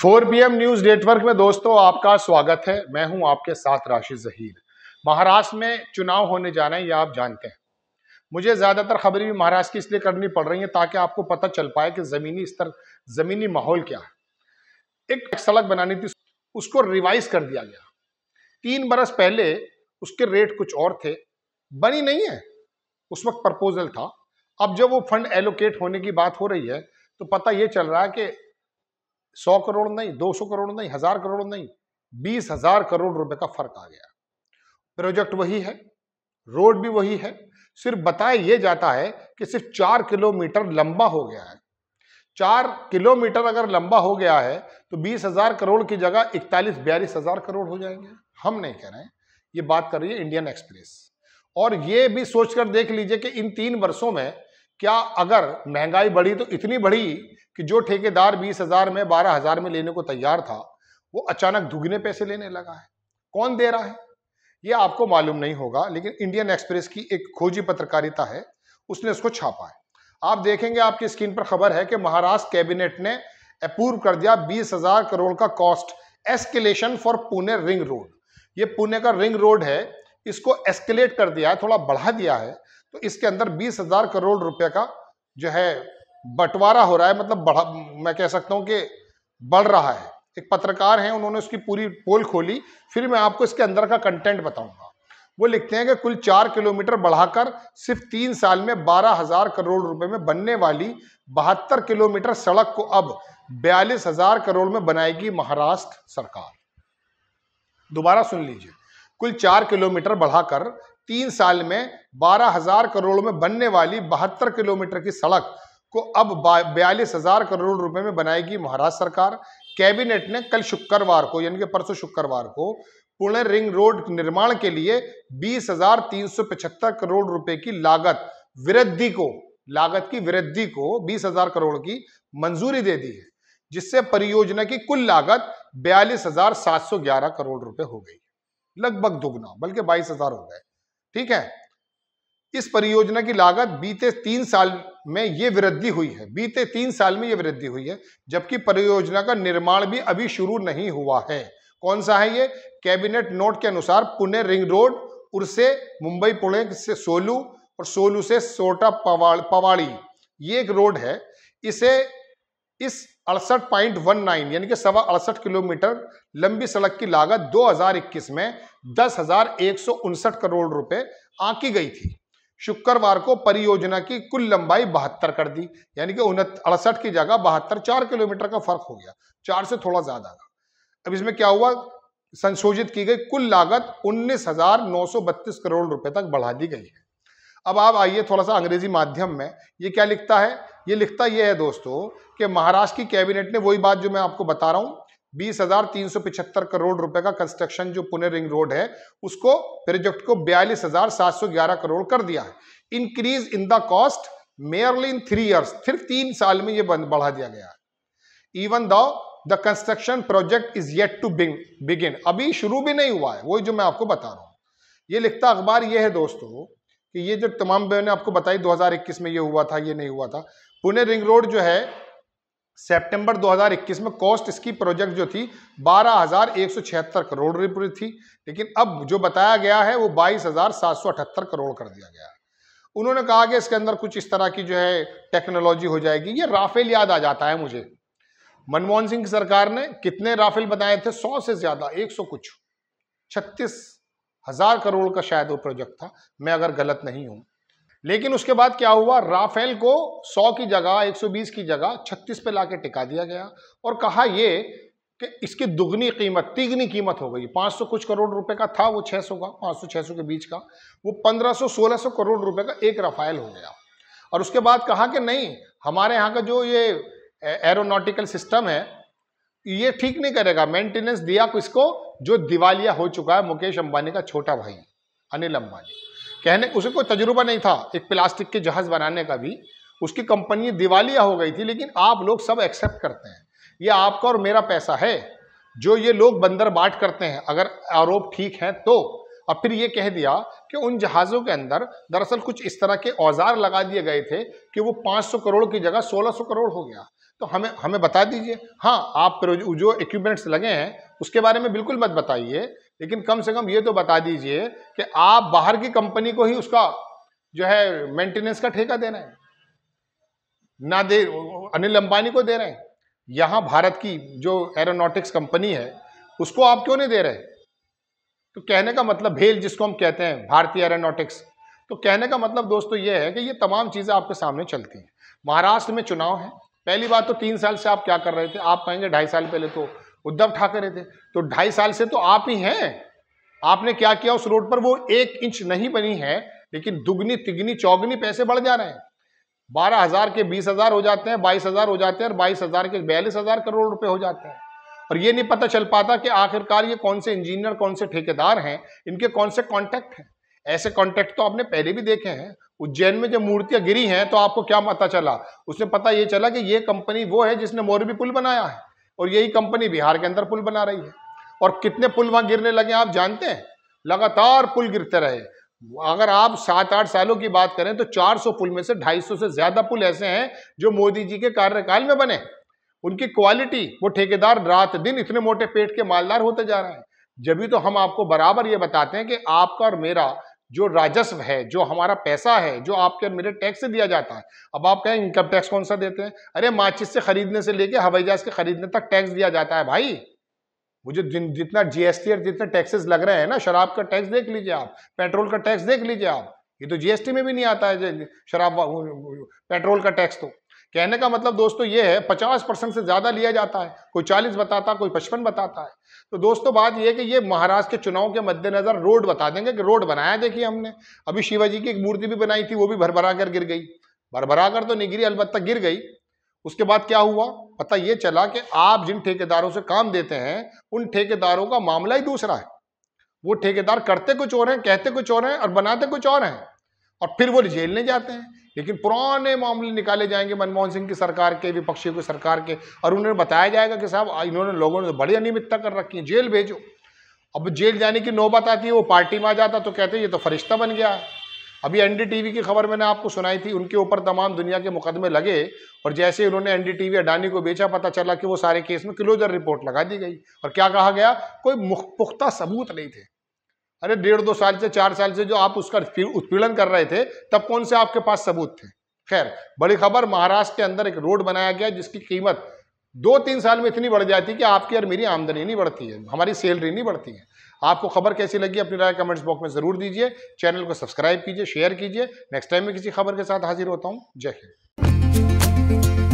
four M news network में दोस्तों आपका स्वागत है मैं हूं आपके साथ राशि जहीर महाराष्ट्र में चुनाव होने जाना है ये आप जानते हैं मुझे ज्यादातर खबरें भी महाराष्ट्र की इसलिए करनी पड़ रही है ताकि आपको पता चल पाए कि जमीनी स्तर जमीनी माहौल क्या है एक सड़क बनानी थी उसको रिवाइज कर दिया गया तीन बरस पहले उसके रेट कुछ और थे बनी नहीं है उस वक्त प्रपोजल था अब जब वो फंड एलोकेट होने की बात हो रही है तो पता ये चल रहा है कि सौ करोड़ नहीं दो सौ करोड़ नहीं हजार करोड़ नहीं बीस हजार करोड़ रुपए का फर्क आ गया प्रोजेक्ट वही है रोड भी वही है सिर्फ बताया ये जाता है कि सिर्फ चार किलोमीटर लंबा हो गया है चार किलोमीटर अगर लंबा हो गया है तो बीस हजार करोड़ की जगह इकतालीस बयालीस हजार करोड़ हो जाएंगे हम नहीं कह रहे हैं ये बात कर रही है इंडियन एक्सप्रेस और ये भी सोचकर देख लीजिए कि इन तीन वर्षों में क्या अगर महंगाई बढ़ी तो इतनी बढ़ी कि जो ठेकेदार बीस हजार में बारह हजार में लेने को तैयार था वो अचानक दुगने पैसे लेने लगा है कौन दे रहा है ये आपको मालूम नहीं होगा लेकिन इंडियन एक्सप्रेस की एक खोजी पत्रकारिता है उसने उसको छापा है आप देखेंगे आपकी स्क्रीन पर खबर है कि महाराष्ट्र कैबिनेट ने अप्रूव कर दिया बीस हजार करोड़ का cost escalation for Pune ring road ये पुणे का रिंग रोड है इसको एस्केलेट कर दिया है थोड़ा बढ़ा दिया है तो इसके अंदर बीस हजार करोड़ रुपए का जो है बंटवारा हो रहा है मतलब बढ़ा मैं कह सकता हूं कि बढ़ रहा है एक पत्रकार हैं उन्होंने उसकी पूरी पोल खोली फिर मैं आपको इसके अंदर का कंटेंट बताऊंगा वो लिखते हैं कि कुल चार किलोमीटर बढ़ाकर सिर्फ तीन साल में बारह हजार करोड़ रुपए में बनने वाली बहत्तर किलोमीटर सड़क को अब बयालीस हजार करोड़ में बनाएगी महाराष्ट्र सरकार दोबारा सुन लीजिए कुल चार किलोमीटर बढ़ाकर तीन साल में बारह हजार करोड़ में बनने वाली बहत्तर किलोमीटर की सड़क को अब बयालीस हजार करोड़ रुपए में बनाएगी महाराष्ट्र सरकार कैबिनेट ने कल शुक्रवार को यानी कि परसों शुक्रवार को पुणे रिंग रोड निर्माण के लिए बीस हजार तीन सौ पचहत्तर करोड़ रुपए की लागत वृद्धि को लागत की वृद्धि को बीस हजार करोड़ की मंजूरी दे दी है जिससे परियोजना की कुल लागत बयालीस हजार सात सौ ग्यारह करोड़ रुपए हो गई लगभग दुगना बल्कि बाईस हजार हो गए ठीक है इस परियोजना की लागत बीते तीन साल में ये वृद्धि हुई है बीते तीन साल में ये वृद्धि हुई है जबकि परियोजना का निर्माण भी अभी शुरू नहीं हुआ है कौन सा है ये कैबिनेट नोट के अनुसार पुणे रिंग रोड उर्से मुंबई पुणे से सोलू और सोलू से सोटा पवाड़ पवाड़ी ये एक रोड है इसे इस अड़सठ पॉइंट वन नाइन यानी कि सवा अड़सठ किलोमीटर लंबी सड़क की लागत 2021 में दस हजार एक सौ उनसठ करोड़ रुपए आंकी गई थी शुक्रवार को परियोजना की कुल लंबाई बहत्तर कर दी यानी कि अड़सठ की जगह बहत्तर चार किलोमीटर का फर्क हो गया चार से थोड़ा ज्यादा था अब इसमें क्या हुआ संशोधित की गई कुल लागत उन्नीस करोड़ रुपए तक बढ़ा दी गई है अब आप आइए थोड़ा सा अंग्रेजी माध्यम में ये क्या लिखता है ये लिखता यह है दोस्तों कि महाराष्ट्र की कैबिनेट ने वही बात जो मैं आपको बता रहा हूँ बीस करोड़ रुपए का कंस्ट्रक्शन जो पुणे रिंग रोड है उसको प्रोजेक्ट को बयालीस करोड़ कर दिया है increase in the cost merely in three years सिर्फ तीन साल में ये बढ़ा दिया गया है even the the construction project is yet to begin अभी शुरू भी नहीं हुआ है वही जो मैं आपको बता रहा हूँ ये लिखता अखबार ये है दोस्तों कि ये जो तमाम मैंने आपको बताई 2021 में ये हुआ था ये नहीं हुआ था पुणे रिंग रोड जो है सितंबर 2021 में कॉस्ट इसकी प्रोजेक्ट जो थी बारह करोड़ रुपये थी लेकिन अब जो बताया गया है वो बाईस करोड़ कर दिया गया उन्होंने कहा कि इसके अंदर कुछ इस तरह की जो है टेक्नोलॉजी हो जाएगी ये राफेल याद आ जाता है मुझे मनमोहन सिंह की सरकार ने कितने राफेल बनाए थे सौ से ज्यादा एक सौ कुछ छत्तीस हजार करोड़ का शायद वो प्रोजेक्ट था मैं अगर गलत नहीं हूं लेकिन उसके बाद क्या हुआ राफेल को 100 की जगह 120 की जगह 36 पे लाके टिका दिया गया और कहा ये कि इसकी दुगनी कीमत तिगनी कीमत हो गई 500 कुछ करोड़ रुपए का था वो 600 का 500 600 के बीच का वो 1500 1600 करोड़ रुपए का एक राफेल हो गया और उसके बाद कहा कि नहीं हमारे यहाँ का जो ये एरोनोटिकल सिस्टम है ये ठीक नहीं करेगा मेंटेनेंस दिया किसको जो दिवालिया हो चुका है मुकेश अंबानी का छोटा भाई अनिल अंबानी कहने उसे कोई तजुर्बा नहीं था एक प्लास्टिक के जहाज़ बनाने का भी उसकी कंपनी दिवालिया हो गई थी लेकिन आप लोग सब एक्सेप्ट करते हैं ये आपका और मेरा पैसा है जो ये लोग बंदर बाट करते हैं अगर आरोप ठीक है तो और फिर ये कह दिया कि उन जहाज़ों के अंदर दरअसल कुछ इस तरह के औजार लगा दिए गए थे कि वो 500 करोड़ की जगह 1600 करोड़ हो गया तो हमें हमें बता दीजिए हाँ आप जो इक्विपमेंट्स लगे हैं उसके बारे में बिल्कुल मत बताइए लेकिन कम से कम ये तो बता दीजिए कि आप बाहर की कंपनी को ही उसका जो है मेंटेनेंस का ठेका दे रहे हैं ना दे अनिल अंबानी को दे रहे हैं यहां भारत की जो एरोनॉटिक्स कंपनी है उसको आप क्यों नहीं दे रहे तो कहने का मतलब भेल जिसको हम कहते हैं भारतीय एरोनॉटिक्स तो कहने का मतलब दोस्तों ये है कि ये तमाम चीज़ें आपके सामने चलती हैं महाराष्ट्र में चुनाव है पहली बात तो तीन साल से आप क्या कर रहे थे आप कहेंगे ढाई साल पहले तो उद्धव ठाकरे थे तो ढाई साल से तो आप ही हैं आपने क्या किया उस रोड पर वो एक इंच नहीं बनी है लेकिन दुगनी तिगनी चौगनी पैसे बढ़ जा रहे हैं बारह हजार के बीस हजार हो जाते हैं बाईस हजार हो जाते हैं और बाईस हजार के बयालीस हजार करोड़ रुपए हो जाते हैं और ये नहीं पता चल पाता कि आखिरकार ये कौन से इंजीनियर कौन से ठेकेदार हैं इनके कौन से कॉन्टैक्ट हैं ऐसे कॉन्टैक्ट तो आपने पहले भी देखे हैं उज्जैन में जब मूर्तियां गिरी हैं तो आपको क्या पता चला उसने पता ये चला कि ये कंपनी वो है जिसने मोरबी पुल बनाया है और यही कंपनी बिहार के अंदर पुल बना रही है और कितने पुल वहां गिरने लगे आप जानते हैं लगातार पुल गिरते रहे अगर आप सात आठ सालों की बात करें तो 400 पुल में से 250 से ज़्यादा पुल ऐसे हैं जो मोदी जी के कार्यकाल में बने उनकी क्वालिटी वो ठेकेदार रात दिन इतने मोटे पेट के मालदार होते जा रहे हैं जब भी तो हम आपको बराबर ये बताते हैं कि आपका और मेरा जो राजस्व है जो हमारा पैसा है जो आपके और मेरे टैक्स से दिया जाता है अब आप कहें इनकम टैक्स कौन सा देते हैं अरे माचिस से खरीदने से लेके हवाई जहाज के खरीदने तक टैक्स दिया जाता है भाई मुझे जिन जितना जीएसटी और जितने टैक्सेस लग रहे हैं ना शराब का टैक्स देख लीजिए आप पेट्रोल का टैक्स देख लीजिए आप ये तो जीएसटी में भी नहीं आता है शराब पेट्रोल का टैक्स तो कहने का मतलब दोस्तों ये है पचास परसेंट से ज़्यादा लिया जाता है कोई चालीस बताता कोई पचपन बताता है तो दोस्तों बात यह कि ये महाराष्ट्र के चुनाव के मद्देनज़र रोड बता देंगे कि रोड बनाया देखिए हमने अभी शिवाजी की एक मूर्ति भी बनाई थी वो भी भरभरा कर गिर गई भरभरा कर तो नहीं गिरी अलबत्ता गिर गई उसके बाद क्या हुआ पता ये चला कि आप जिन ठेकेदारों से काम देते हैं उन ठेकेदारों का मामला ही दूसरा है वो ठेकेदार करते कुछ और हैं कहते कुछ और हैं और बनाते कुछ और हैं और फिर वो जेल नहीं जाते हैं लेकिन पुराने मामले निकाले जाएंगे मनमोहन सिंह की सरकार के विपक्षियों की सरकार के और उन्हें बताया जाएगा कि साहब इन्होंने लोगों ने तो बड़ी अनियमितता कर रखी है जेल भेजो अब जेल जाने की नौबत आती है वो पार्टी में आ जाता तो कहते ये तो फरिश्ता बन गया है अभी एनडीटीवी की खबर मैंने आपको सुनाई थी उनके ऊपर तमाम दुनिया के मुकदमे लगे और जैसे ही उन्होंने एनडीटीवी अडानी को बेचा पता चला कि वो सारे केस में क्लोजर रिपोर्ट लगा दी गई और क्या कहा गया कोई पुख्ता सबूत नहीं थे अरे डेढ़ दो साल से चार साल से जो आप उसका उत्पीड़न कर रहे थे तब कौन से आपके पास सबूत थे खैर बड़ी खबर महाराष्ट्र के अंदर एक रोड बनाया गया जिसकी कीमत दो तीन साल में इतनी बढ़ जाती है कि आपकी और मेरी आमदनी नहीं बढ़ती है हमारी सैलरी नहीं बढ़ती है आपको खबर कैसी लगी अपनी राय कमेंट्स बॉक्स में ज़रूर दीजिए चैनल को सब्सक्राइब कीजिए शेयर कीजिए नेक्स्ट टाइम में किसी खबर के साथ हाजिर होता हूँ जय हिंद